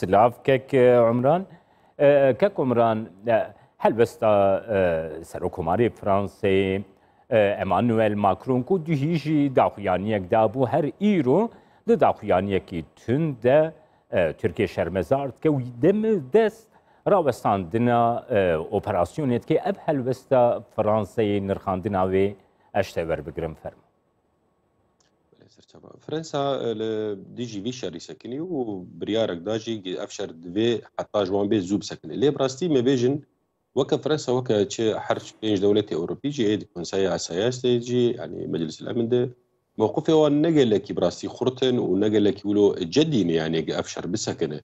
سلاف کک عمران کک عمران helbesta Serokomarê Fransayê Emanuel Macron ku dihî jî daxuyaniyek dabû her îro di daxuyaniyekî tun de Tirkiye şermezar dike wî demi dest rawestandina operasyonê dike ev helbesta Fransayê nirxandina wê eş te werbigirin ferm. تمام فرنسا ديجي في شاري سكني وبريارك داجي افشر دفي حتى جوان بي زوب سكني لي براستي ما بيجن وكا فرنسا وكا تشي حرش بين دولتي اوروبي جي ايد كونساي اساياستي جي يعني مجلس الامن ده موقفه هو نقل لك براستي خرطن ونقل لك ولو جدين يعني افشر بسكنه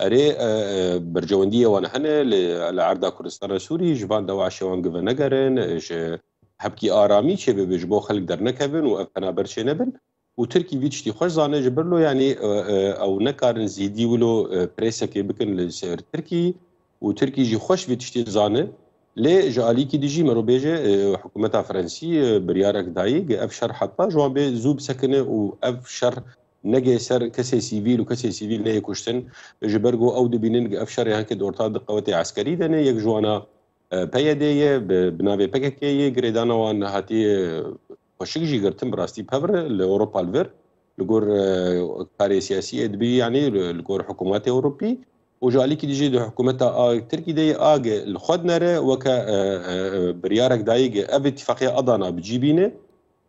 اري آه، آه، برجونديه وانا هنا لعرض كردستان السوري جوان دوا شوان جفنغرن هبكي ارامي شبه بجبو خلق در نكبن وافنا برشي نبن و ترکی وی تشتی خوش زانه جبرلو یعنی او نکارن زیدی ولو پریسا که بکن لسر ترکی و ترکی جی خوش وی تشتی زانه لی جالی کی دیجی مرو بیجه حکومت فرانسی بریارک دایی گه اف شر حتا جوان به زوب سکنه و اف شر نجي سر كسي سيفيل وكسي سيفيل نهي كشتن جبرجو او دبينين افشر هك دورتا قوتي عسكري دنه يك جوانا پیدایه بنابه پککیه گریدانوان هاتی خوشک جی گرتم ڕاستی پەور لە ئەوروپالڤر لەگۆر اه، کاری سیاسی ادبی یعنی حکومت اروپی و جالی که دیجی دو حکومت حکوومەتە ئاکتترکی دەی ئاگە لە خۆت نەرە وەکە اه، اه، بریارێک دایگە ئەب فەقی ئەدانا بینه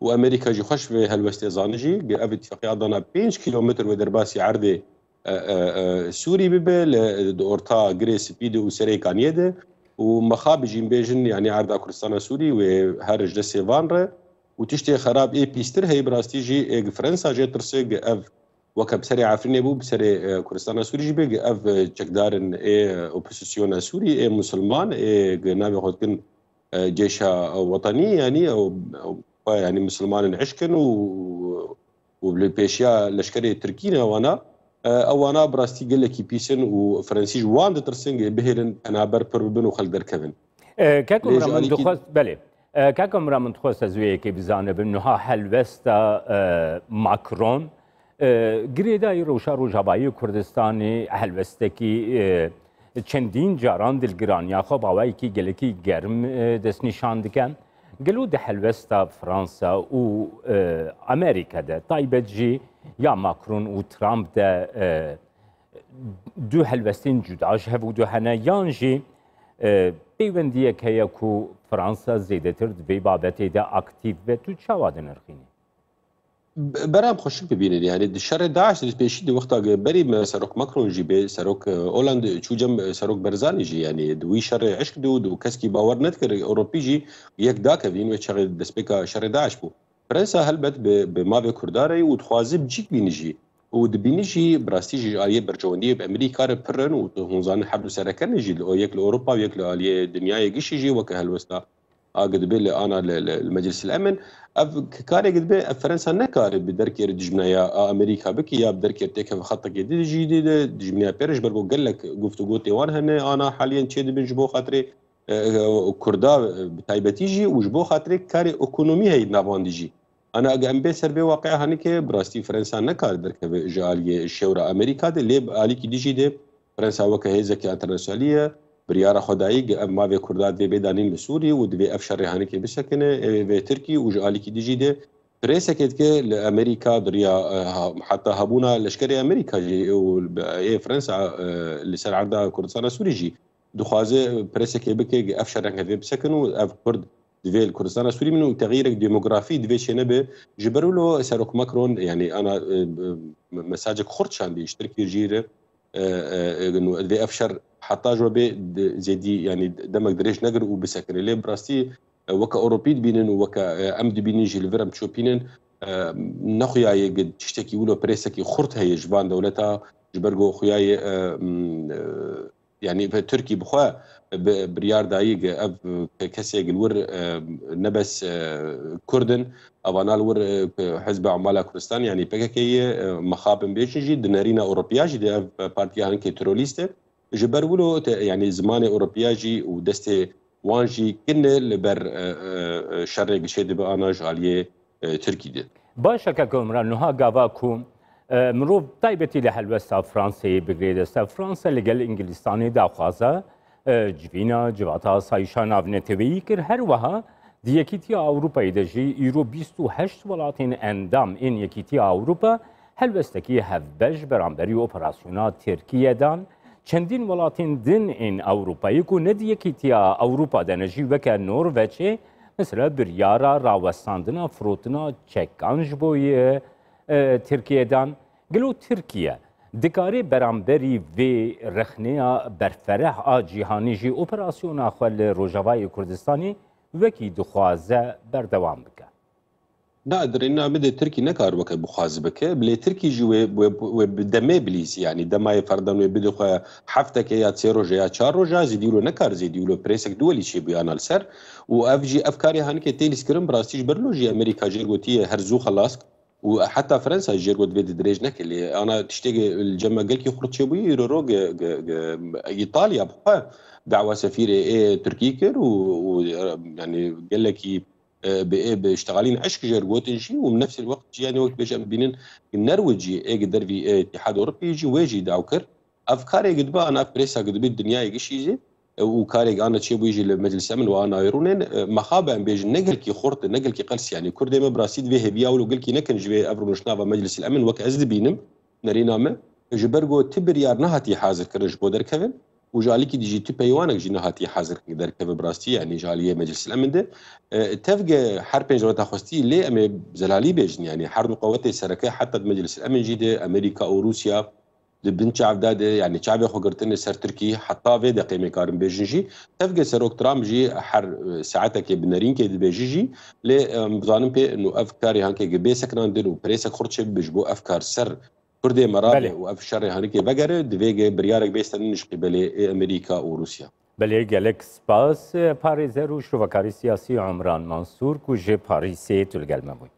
و امریکا جی خۆش بێ هەلوەستێ زانژی گە ئەب فەقی ئەدانا 5 کیلومتر و دەرباسی عردێ سووری ببێ لە ئۆرتا گرێ سپید و سەرەیکانیەدە و مەخابژین بیجن یعنی عردا کوردستانە سوری و هەرش دە سێوانڕە و خراب اي بيستر هي براستي جي فرنسا جي ترسيق اف وكا بسري عفرين بو بسري كردستان سوري جي بيك اف جكدارن اي اوبوزيسيون سوري اي مسلمان اي نامي خودكن جيش وطني يعني او يعني مسلمان عشكن و وبالبيشيا لشكري تركينا وانا اوانا براستي قال لك بيسن وفرنسي وان ترسنج بهرن انا بربر بنو خلدر كيفن كاكو من دخوست بله Kaka min dixwasta zûyekê bizanibim niha helvesta Makron girêdayî Rojşa Rojavayî Kurdistanê helvestekî çendîn caran dilgiran yaxwa bawayekî gelekî germ destnîşan diken. Gelo di e helvesta Fransa û Amerîka de taybet jî ya Makron û Trump de du helvestên cuda ji hev û du hene yan jî پەیوەندیەک هەیە و فرانسا زیدەتر دبی بابەتێدا ئاکتیو بێت و چاوا دەنرخینی بەرام خۆش ببینێت یاری شەرە داش پێشی وەختا بەری سەرۆک مەکرۆژی بێ سەرۆک ئۆلند چوجەم سەرۆک بەرزانیژی یعنی دوی شەڕێ عشک دو و کەسکی باوەەر نەتکرد ئەوروپیژی یەکداکەین و چغێت دەستپێکە شەرە داش بوو پرەنسا هەلبەت بە ماوێ کوردارەی و خوازب جیک بینژی û dibînî jî brastî jî aliyê berçewendiyê bi Emerîkar pirin û hunzan hebdû serekerin jî yek li Ewropa yek li aliyê dinyayê gişî jî weke helwesta dibe li ana meclisil emin ev karê dibe ev Fransa nekare bi derkê dijminaya Amerika bike ya bi derkê teke xetekê di jî de dijminaya pêr ji ber bo gelek guftugotê wan hene ana haliyen çê dibin ji bo xatirê Kurda bi taybetî jî û ji bo xatirê karê ekonomî heye navandî jî. انا اگه ام به سر به واقع هنه که براستی فرانسا نکار درکه جالی شورا امریکا ده لیب علی کی دیجی ده فرانسا وکه هیزه که انترنشنالیه بریار خدایی که ما به کردات به بدانین به سوری و به افشار هنه که بسکنه به ترکی و جالی کی دیجی ده پریسه که که امریکا دریا حتی هبونا لشکر امریکا جی و فرانسا لسر عرضه کردستان سوری جی دخوازه پریسه که بکه افشار هنه بسکنه و اف کرد دوي الكردستان السوري منه تغييرك ديموغرافي دوي شينا به جبرولو ساروك ماكرون يعني انا مساجك خرطشان بيشترك يجير انه دوي افشر حتى جو به زيدي يعني دمك دريش نقر وبسكن لي براستي وكا اوروبي بينن وكا ام دي بينن جيلفرم تشوبينن نخويا قد تشتكي ولو بريسكي خرط هي جبان دولتها جبرغو خويا یعنی تورکی بخوا بریار داییگە ئەف کەسێکن ور نەبەس کوردن ئەوانال ور حز بە عمالا کوردستان یعنی پێکەکەی مەخابن بێشیژی دنەرینە ئۆروپیاژی دە پارتیانکە تۆلیستە ji ber wilo yani zimanê Ewropya jî û destê wan jî kinne li ber şerê gişê dibe ana ji aliyê Tirkî de. Başaka komran nuha gava ku مرۆڤ تایبەتی لە هەلوەستا فرانسی بگرێدەستە فرانسا لەگەل ئینگلیستانی داخوازە جوینە جواتە سایشان ناونێتەوەیی کرد هەروەها دیەکیتی ئەوروپای دەژی ئیرۆ 28 وڵاتین ئەندام ئین یەکیتی ئەوروپا هەلوەستەکی هەفبەش بەرامبەری ئۆپەراسیۆنا ترکیەدان چەندین وڵاتین دن ئین ئەوروپاییک و نەدیەکیتیا ئەوروپا دەنەژی وەکە نۆرڤەچێ مثلە بریارە ڕاوەستاندنە فرۆتنا چەکانش بۆیە E, Tirkiyədən gelo Tirkiyə dikarê beramberî vê rexneya berfereh a cîhanî jî operasyona xwe li Rojavayê Kurdistanê wekî dixwaze berdewam bike. نه درنا مده ترکی نکار وکه بخواز بکه بلی ترکی جو و دمه بلیس یعنی دمه فردن و بده خو هفته که یا سه روز یا چهار روز از دیلو نکار زی دیلو پرسک دولی چی بیان السر و اف جی افکاری هن که تیلیس کرم براستیش برلوژی امریکا جرگوتی هر زو خلاص وحتى فرنسا جيرو دفيد دريجنك اللي انا تشتي الجمع قال كي خرج شوي رو ايطاليا بقى دعوه سفير اي تركي كر ويعني قال لك آه، باشتغالين إيه، عشق جير جوتنجي ومن نفس الوقت يعني وقت باش بينن النرويجي ايه قدر في الاتحاد الاوروبي يجي ويجي داوكر افكاري إيه قد انا بريسا قد الدنيا يجي شيزي وكاريك انا تشي بيجي لمجلس امن وانا يرونين مخابه ام بيجي نقل كي خورت نقل كي قلس يعني كردي ما براسيد به بياول وقل كي نكن جبي ابرو نشنافا مجلس الامن وك ازد بينم نرينا ما جبرغو تبر يار نهاتي حاضر كرج بودر كفن وجالي كي ديجي بيوانك جي نهاتي حاضر كدر كف براستي يعني جاليه مجلس الامن ده اه، تفق حرب جوتا خوستي لي ام زلالي بيجن يعني حرب قوات السركه حتى مجلس الامن جي امريكا وروسيا di bin çavda de yani çavê xwe girtinê ser Tirkî heta vê deqê mêkarin bêjin jî tevgê serok Trump jî her e, saetekê bi nerinkê dibêjî jî lê e, bizanin pê nû ev karê hankê bê sekinan din û presek xurçê bij bo ev kar ser Kurdê merabê û ev şerê hanekê vegere divêge biryarek bêstendin nişqîbelê e Amerîka û Rusya. Belê gelek spas parêzer û şivakarî siyasî Amran Mansûr ku ji Parîsê tülgelme bûye.